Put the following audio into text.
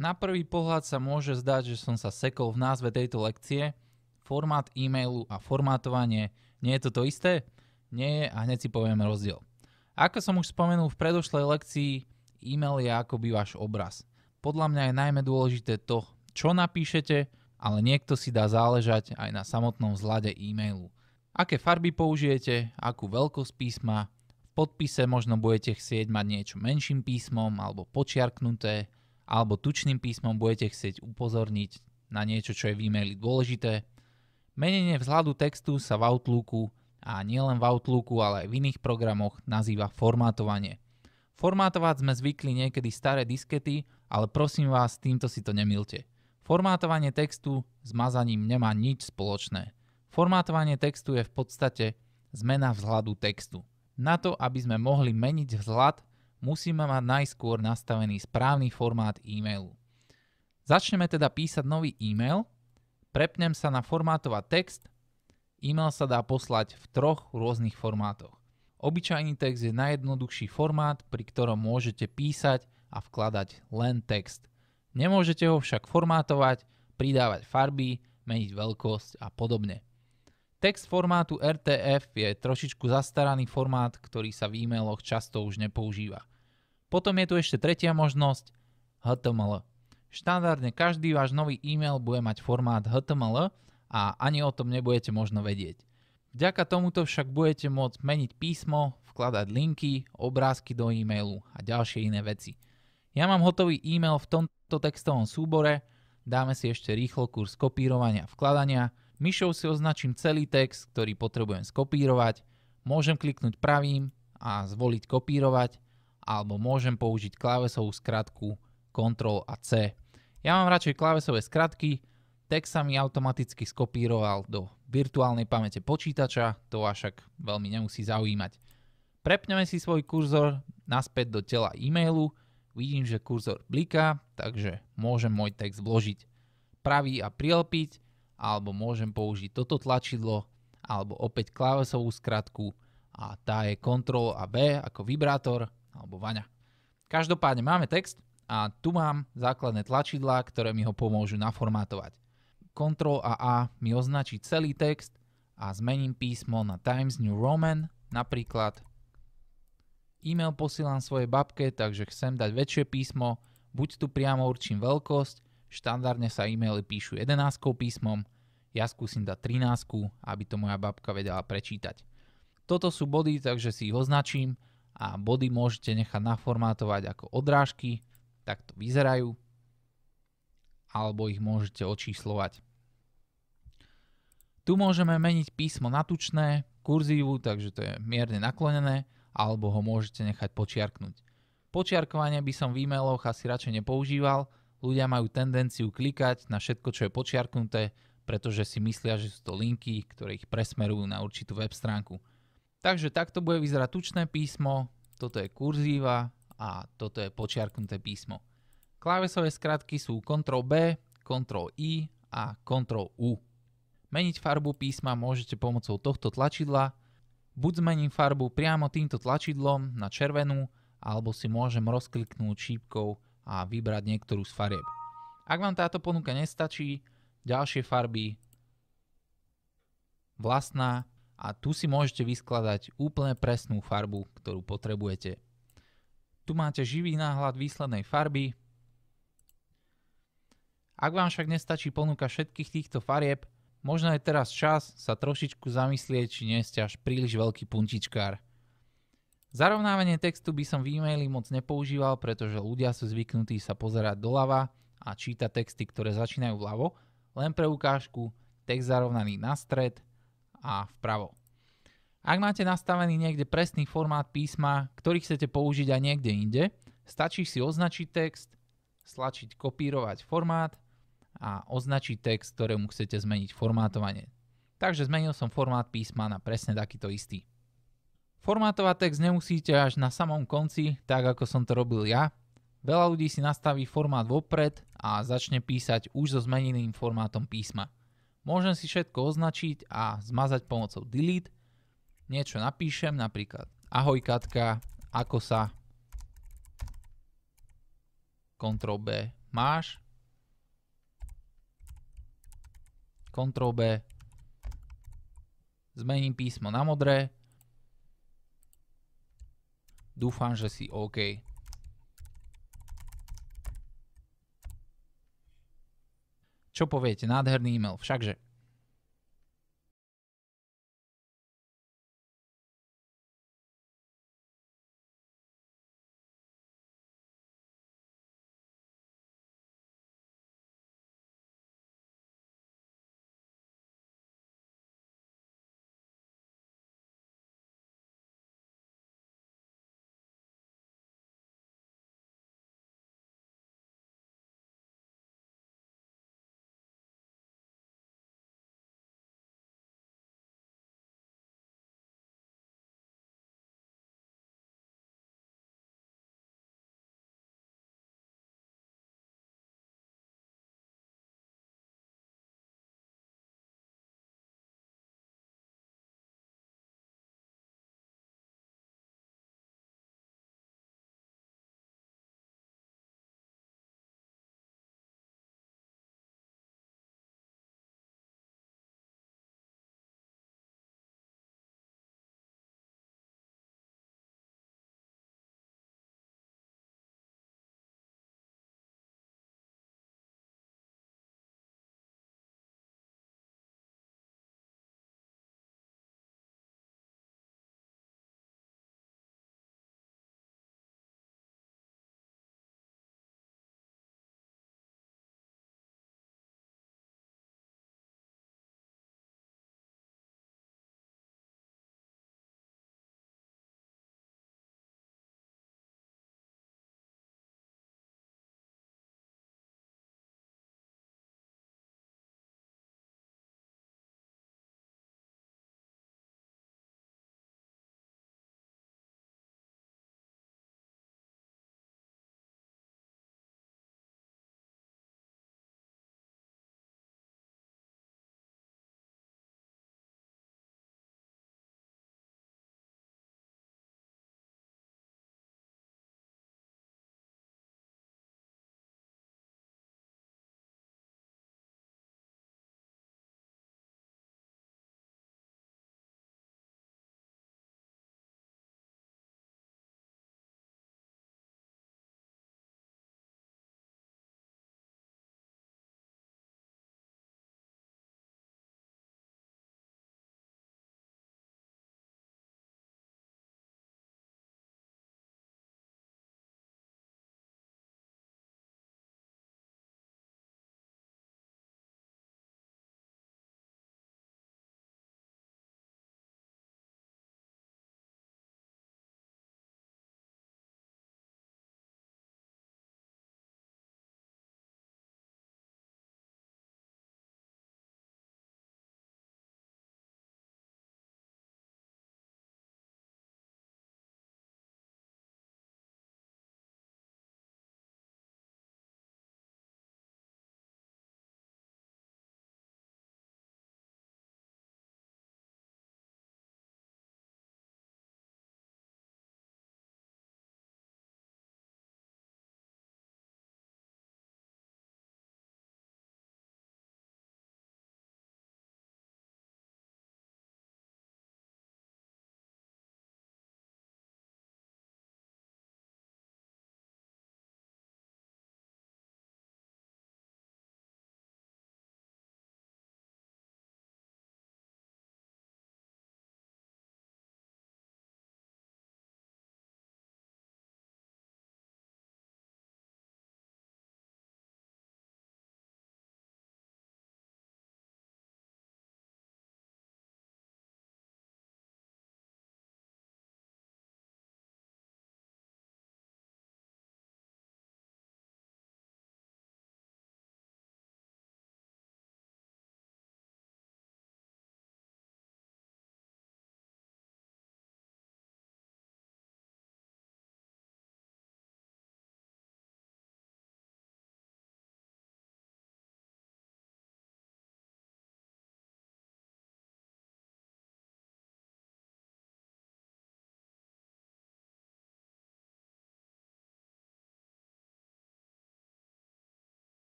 Na prvý pohľad sa môže zdať, že som sa sekol v názve tejto lekcie. Formát e-mailu a formátovanie nie je to to isté? Nie je a hneď si poviem rozdiel. Ako som už spomenul v predošlej lekcii, e-mail je akoby váš obraz. Podľa mňa je najmä dôležité to, čo napíšete, ale niekto si dá záležať aj na samotnom vzhľade e-mailu. Aké farby použijete, akú veľkosť písma, v podpise možno budete chcieť mať niečo menším písmom alebo počiarknuté, alebo tučným písmom budete chcieť upozorniť na niečo, čo je v e-maili dôležité. Menenie vzhľadu textu sa v Outlooku a nielen v Outlooku, ale aj v iných programoch nazýva formátovanie. Formátovať sme zvykli niekedy staré diskety, ale prosím vás, týmto si to nemilte. Formátovanie textu s mazaním nemá nič spoločné. Formátovanie textu je v podstate zmena vzhľadu textu. Na to, aby sme mohli meniť vzhľad, musíme mať najskôr nastavený správny formát e-mailu. Začneme teda písať nový e-mail, prepnem sa na formátovať text, e-mail sa dá poslať v troch rôznych formátoch. Obyčajný text je najjednoduchší formát, pri ktorom môžete písať a vkladať len text. Nemôžete ho však formátovať, pridávať farby, meniť veľkosť a podobne. Text formátu RTF je trošičku zastaraný formát, ktorý sa v e-mailoch často už nepoužíva. Potom je tu ešte tretia možnosť HTML. Štandardne každý váš nový e-mail bude mať formát HTML a ani o tom nebudete možno vedieť. Vďaka tomuto však budete môcť meniť písmo, vkladať linky, obrázky do e-mailu a ďalšie iné veci. Ja mám hotový e-mail v tomto textovom súbore, dáme si ešte rýchlo kurz kopírovania a vkladania, myšou si označím celý text, ktorý potrebujem skopírovať, môžem kliknúť pravým a zvoliť kopírovať, alebo môžem použiť klávesovú skratku Ctrl a C. Ja mám radšej klávesové skratky, text sa mi automaticky skopíroval do virtuálnej pamäte počítača, to vás však veľmi nemusí zaujímať. Prepneme si svoj kurzor naspäť do tela e-mailu, vidím, že kurzor bliká, takže môžem môj text vložiť pravý a prielpiť, alebo môžem použiť toto tlačidlo, alebo opäť klávesovú skratku a tá je Ctrl a B ako vibrátor alebo Vaňa. Každopádne máme text a tu mám základné tlačidlá, ktoré mi ho pomôžu naformátovať. Ctrl a A mi označí celý text a zmením písmo na Times New Roman, napríklad e-mail posielam svojej babke, takže chcem dať väčšie písmo, buď tu priamo určím veľkosť, štandardne sa e-maily píšu 11 písmom, ja skúsim dať 13, aby to moja babka vedela prečítať. Toto sú body, takže si ich označím a body môžete nechať naformátovať ako odrážky, takto vyzerajú, alebo ich môžete očíslovať. Tu môžeme meniť písmo na tučné, kurzívu, takže to je mierne naklonené, alebo ho môžete nechať počiarknúť. Počiarkovanie by som v e-mailoch asi radšej nepoužíval, ľudia majú tendenciu klikať na všetko, čo je počiarknuté, pretože si myslia, že sú to linky, ktoré ich presmerujú na určitú web stránku. Takže takto bude vyzerať tučné písmo, toto je kurzíva a toto je počiarknuté písmo. Klávesové skratky sú Ctrl B, Ctrl I a Ctrl U. Meniť farbu písma môžete pomocou tohto tlačidla. Buď zmením farbu priamo týmto tlačidlom na červenú, alebo si môžem rozkliknúť šípkou a vybrať niektorú z farieb. Ak vám táto ponuka nestačí, ďalšie farby, vlastná a tu si môžete vyskladať úplne presnú farbu, ktorú potrebujete. Tu máte živý náhľad výslednej farby. Ak vám však nestačí ponuka všetkých týchto farieb, možno je teraz čas sa trošičku zamyslieť, či nie ste až príliš veľký puntičkár. Zarovnávanie textu by som v e-maili moc nepoužíval, pretože ľudia sú zvyknutí sa pozerať doľava a čítať texty, ktoré začínajú vľavo, len pre ukážku, text zarovnaný na stred – a vpravo. Ak máte nastavený niekde presný formát písma, ktorý chcete použiť aj niekde inde, stačí si označiť text, stlačiť kopírovať formát a označiť text, ktorému chcete zmeniť formátovanie. Takže zmenil som formát písma na presne takýto istý. Formátovať text nemusíte až na samom konci, tak ako som to robil ja. Veľa ľudí si nastaví formát vopred a začne písať už so zmeneným formátom písma. Môžem si všetko označiť a zmazať pomocou delete. Niečo napíšem, napríklad ahoj Katka, ako sa Ctrl B máš. Ctrl B zmením písmo na modré. Dúfam, že si OK. Čo poviete? Nádherný e-mail. Všakže.